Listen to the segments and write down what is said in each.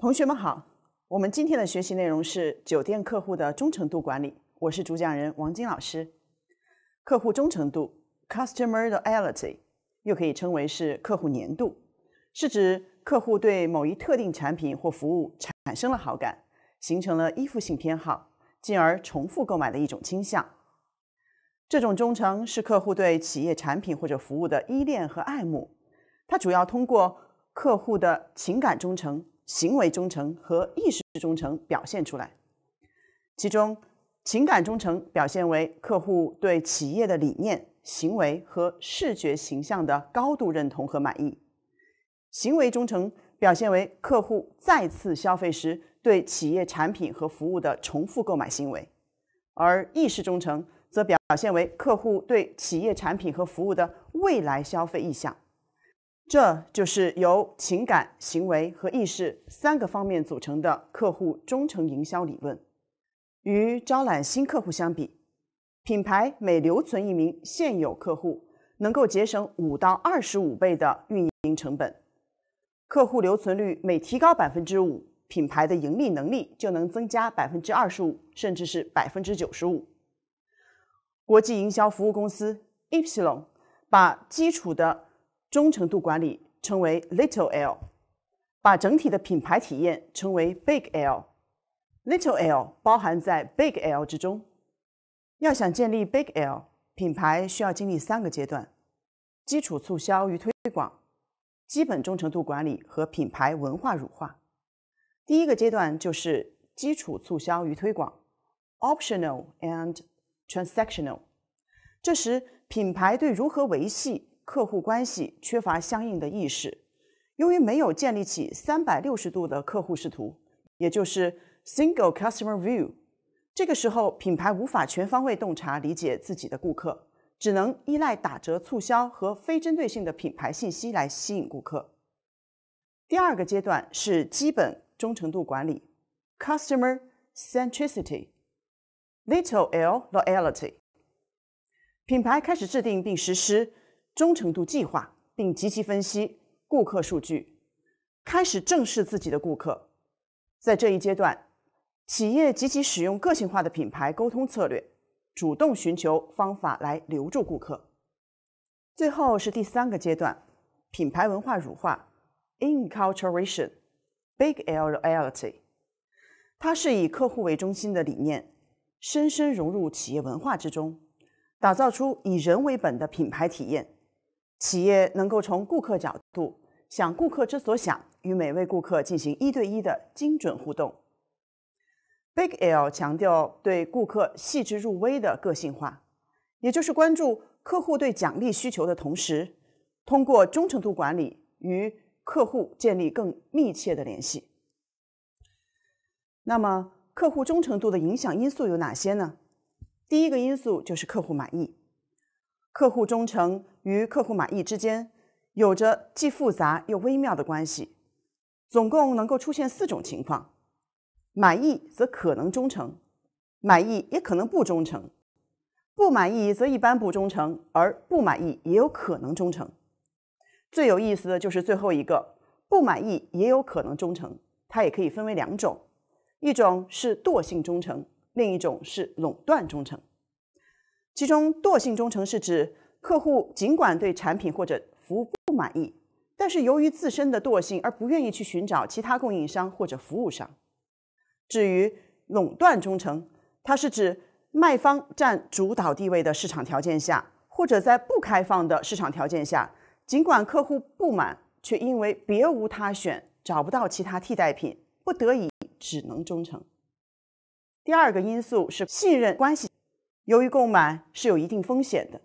同学们好，我们今天的学习内容是酒店客户的忠诚度管理。我是主讲人王晶老师。客户忠诚度 （Customer Loyalty） 又可以称为是客户粘度，是指客户对某一特定产品或服务产生了好感，形成了依附性偏好，进而重复购买的一种倾向。这种忠诚是客户对企业产品或者服务的依恋和爱慕，它主要通过客户的情感忠诚。行为忠诚和意识忠诚表现出来，其中情感忠诚表现为客户对企业的理念、行为和视觉形象的高度认同和满意；行为忠诚表现为客户再次消费时对企业产品和服务的重复购买行为，而意识忠诚则表现为客户对企业产品和服务的未来消费意向。这就是由情感、行为和意识三个方面组成的客户忠诚营销理论。与招揽新客户相比，品牌每留存一名现有客户，能够节省五到二十五倍的运营成本。客户留存率每提高百分之五，品牌的盈利能力就能增加百分之二十五，甚至是百分之九十五。国际营销服务公司 Epsilon 把基础的。忠诚度管理称为 Little L，把整体的品牌体验称为 Big L，Little L 包含在 Big L 之中。要想建立 Big L 品牌，需要经历三个阶段：基础促销与推广、基本忠诚度管理和品牌文化乳化。第一个阶段就是基础促销与推广，Optional and transactional。这时，品牌对如何维系。客户关系缺乏相应的意识，由于没有建立起三百六十度的客户视图，也就是 single customer view，这个时候品牌无法全方位洞察理解自己的顾客，只能依赖打折促销和非针对性的品牌信息来吸引顾客。第二个阶段是基本忠诚度管理，customer centricity，little l loyalty，品牌开始制定并实施。忠诚度计划，并积极分析顾客数据，开始正视自己的顾客。在这一阶段，企业积极使用个性化的品牌沟通策略，主动寻求方法来留住顾客。最后是第三个阶段，品牌文化乳化 （Inculcuration），Big L Reality，它是以客户为中心的理念深深融入企业文化之中，打造出以人为本的品牌体验。企业能够从顾客角度想顾客之所想，与每位顾客进行一对一的精准互动。Big L 强调对顾客细致入微的个性化，也就是关注客户对奖励需求的同时，通过忠诚度管理与客户建立更密切的联系。那么，客户忠诚度的影响因素有哪些呢？第一个因素就是客户满意，客户忠诚。与客户满意之间有着既复杂又微妙的关系，总共能够出现四种情况：满意则可能忠诚，满意也可能不忠诚；不满意则一般不忠诚，而不满意也有可能忠诚。最有意思的就是最后一个，不满意也有可能忠诚，它也可以分为两种：一种是惰性忠诚，另一种是垄断忠诚。其中，惰性忠诚是指。客户尽管对产品或者服务不满意，但是由于自身的惰性而不愿意去寻找其他供应商或者服务商。至于垄断忠诚，它是指卖方占主导地位的市场条件下，或者在不开放的市场条件下，尽管客户不满，却因为别无他选，找不到其他替代品，不得已只能忠诚。第二个因素是信任关系，由于购买是有一定风险的。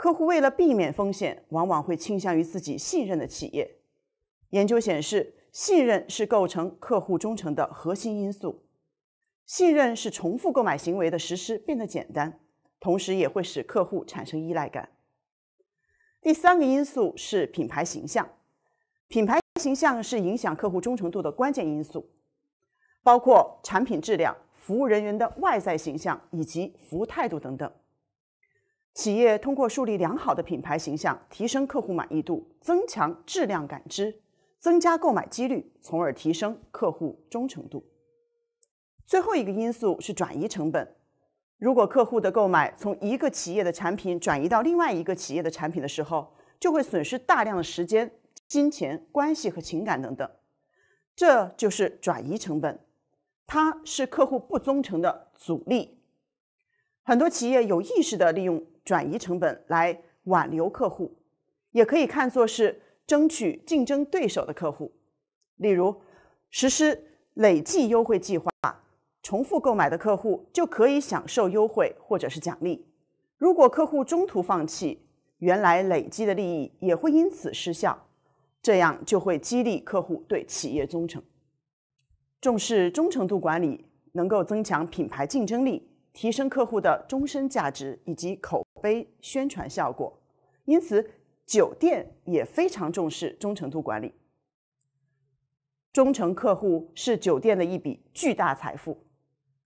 客户为了避免风险，往往会倾向于自己信任的企业。研究显示，信任是构成客户忠诚的核心因素。信任使重复购买行为的实施变得简单，同时也会使客户产生依赖感。第三个因素是品牌形象。品牌形象是影响客户忠诚度的关键因素，包括产品质量、服务人员的外在形象以及服务态度等等。企业通过树立良好的品牌形象，提升客户满意度，增强质量感知，增加购买几率，从而提升客户忠诚度。最后一个因素是转移成本。如果客户的购买从一个企业的产品转移到另外一个企业的产品的时候，就会损失大量的时间、金钱、关系和情感等等，这就是转移成本。它是客户不忠诚的阻力。很多企业有意识的利用。转移成本来挽留客户，也可以看作是争取竞争对手的客户。例如，实施累计优惠计划，重复购买的客户就可以享受优惠或者是奖励。如果客户中途放弃，原来累积的利益也会因此失效，这样就会激励客户对企业忠诚。重视忠诚度管理，能够增强品牌竞争力，提升客户的终身价值以及口。碑宣传效果，因此酒店也非常重视忠诚度管理。忠诚客户是酒店的一笔巨大财富，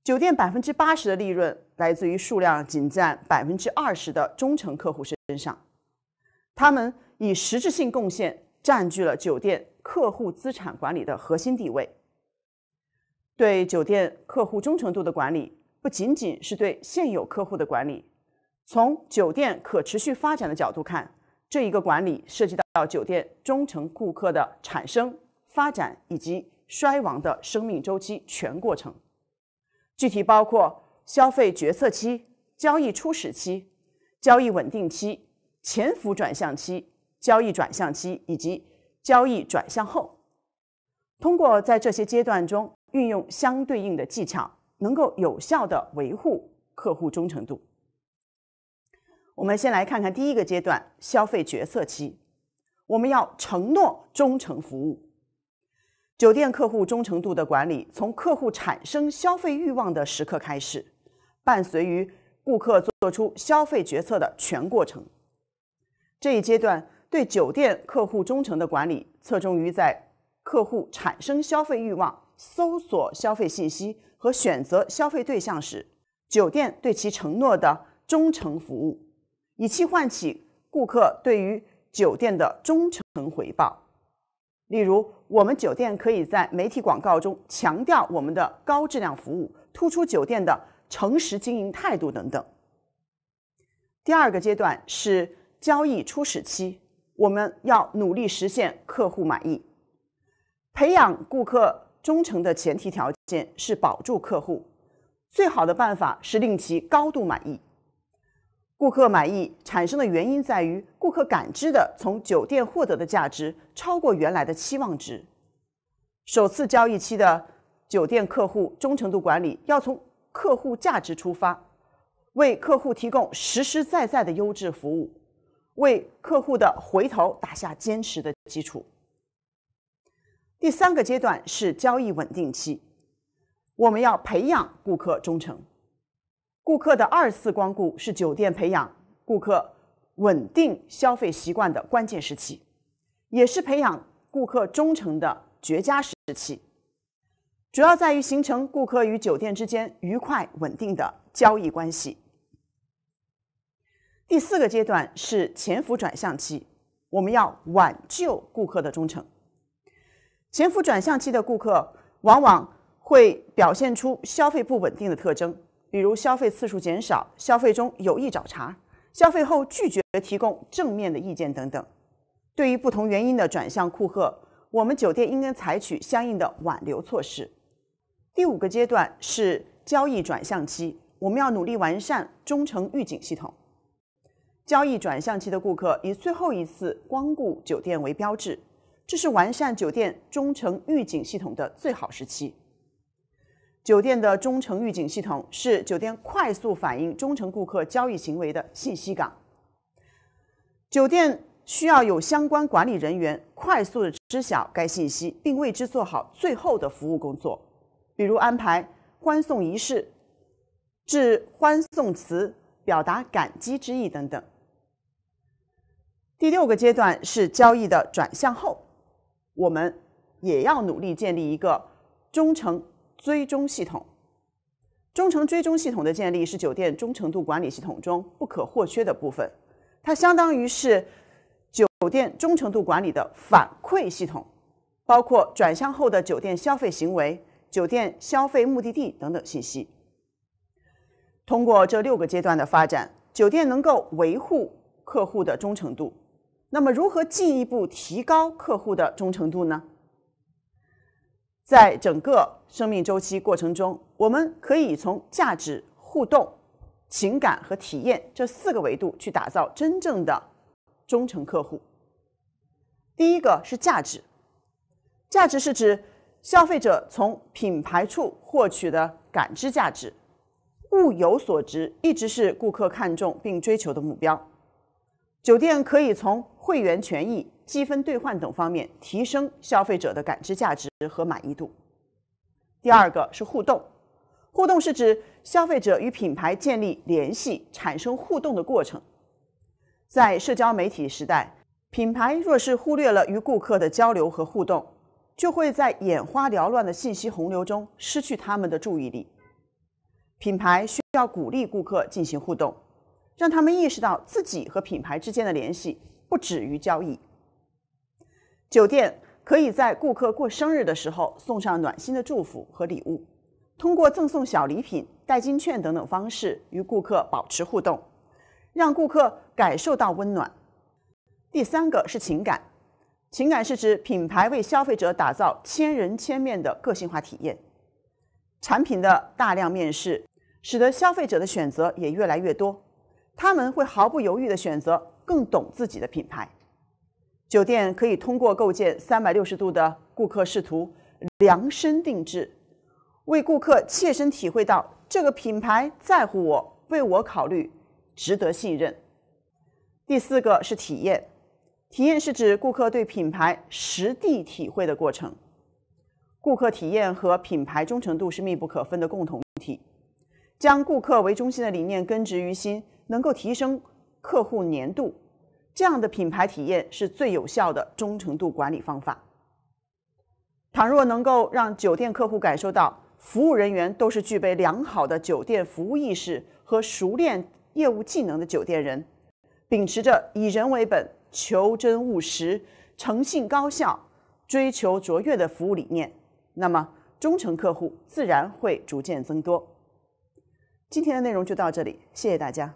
酒店百分之八十的利润来自于数量仅占百分之二十的忠诚客户身上，他们以实质性贡献占据了酒店客户资产管理的核心地位。对酒店客户忠诚度的管理，不仅仅是对现有客户的管理。从酒店可持续发展的角度看，这一个管理涉及到酒店忠诚顾客的产生、发展以及衰亡的生命周期全过程。具体包括消费决策期、交易初始期、交易稳定期、潜伏转向期、交易转向期以及交易转向后。通过在这些阶段中运用相对应的技巧，能够有效的维护客户忠诚度。我们先来看看第一个阶段——消费决策期。我们要承诺忠诚服务。酒店客户忠诚度的管理，从客户产生消费欲望的时刻开始，伴随于顾客做出消费决策的全过程。这一阶段对酒店客户忠诚的管理，侧重于在客户产生消费欲望、搜索消费信息和选择消费对象时，酒店对其承诺的忠诚服务。以期唤起顾客对于酒店的忠诚回报。例如，我们酒店可以在媒体广告中强调我们的高质量服务，突出酒店的诚实经营态度等等。第二个阶段是交易初始期，我们要努力实现客户满意。培养顾客忠诚的前提条件是保住客户，最好的办法是令其高度满意。顾客满意产生的原因在于，顾客感知的从酒店获得的价值超过原来的期望值。首次交易期的酒店客户忠诚度管理要从客户价值出发，为客户提供实实在在的优质服务，为客户的回头打下坚实的基础。第三个阶段是交易稳定期，我们要培养顾客忠诚。顾客的二次光顾是酒店培养顾客稳定消费习惯的关键时期，也是培养顾客忠诚的绝佳时期。主要在于形成顾客与酒店之间愉快稳定的交易关系。第四个阶段是潜伏转向期，我们要挽救顾客的忠诚。潜伏转向期的顾客往往会表现出消费不稳定的特征。比如消费次数减少、消费中有意找茬、消费后拒绝提供正面的意见等等，对于不同原因的转向顾客，我们酒店应该采取相应的挽留措施。第五个阶段是交易转向期，我们要努力完善忠诚预警系统。交易转向期的顾客以最后一次光顾酒店为标志，这是完善酒店忠诚预警系统的最好时期。酒店的忠诚预警系统是酒店快速反映忠诚顾客交易行为的信息港。酒店需要有相关管理人员快速的知晓该信息，并为之做好最后的服务工作，比如安排欢送仪式、致欢送词、表达感激之意等等。第六个阶段是交易的转向后，我们也要努力建立一个忠诚。追踪系统，忠诚追踪系统的建立是酒店忠诚度管理系统中不可或缺的部分。它相当于是酒店忠诚度管理的反馈系统，包括转向后的酒店消费行为、酒店消费目的地等等信息。通过这六个阶段的发展，酒店能够维护客户的忠诚度。那么，如何进一步提高客户的忠诚度呢？在整个生命周期过程中，我们可以从价值、互动、情感和体验这四个维度去打造真正的忠诚客户。第一个是价值，价值是指消费者从品牌处获取的感知价值，物有所值一直是顾客看重并追求的目标。酒店可以从。会员权益、积分兑换等方面提升消费者的感知价值和满意度。第二个是互动，互动是指消费者与品牌建立联系、产生互动的过程。在社交媒体时代，品牌若是忽略了与顾客的交流和互动，就会在眼花缭乱的信息洪流中失去他们的注意力。品牌需要鼓励顾客进行互动，让他们意识到自己和品牌之间的联系。不止于交易，酒店可以在顾客过生日的时候送上暖心的祝福和礼物，通过赠送小礼品、代金券等等方式与顾客保持互动，让顾客感受到温暖。第三个是情感，情感是指品牌为消费者打造千人千面的个性化体验。产品的大量面试，使得消费者的选择也越来越多，他们会毫不犹豫的选择。更懂自己的品牌，酒店可以通过构建三百六十度的顾客视图，量身定制，为顾客切身体会到这个品牌在乎我，为我考虑，值得信任。第四个是体验，体验是指顾客对品牌实地体会的过程。顾客体验和品牌忠诚度是密不可分的共同体，将顾客为中心的理念根植于心，能够提升。客户粘度，这样的品牌体验是最有效的忠诚度管理方法。倘若能够让酒店客户感受到，服务人员都是具备良好的酒店服务意识和熟练业务技能的酒店人，秉持着以人为本、求真务实、诚信高效、追求卓越的服务理念，那么忠诚客户自然会逐渐增多。今天的内容就到这里，谢谢大家。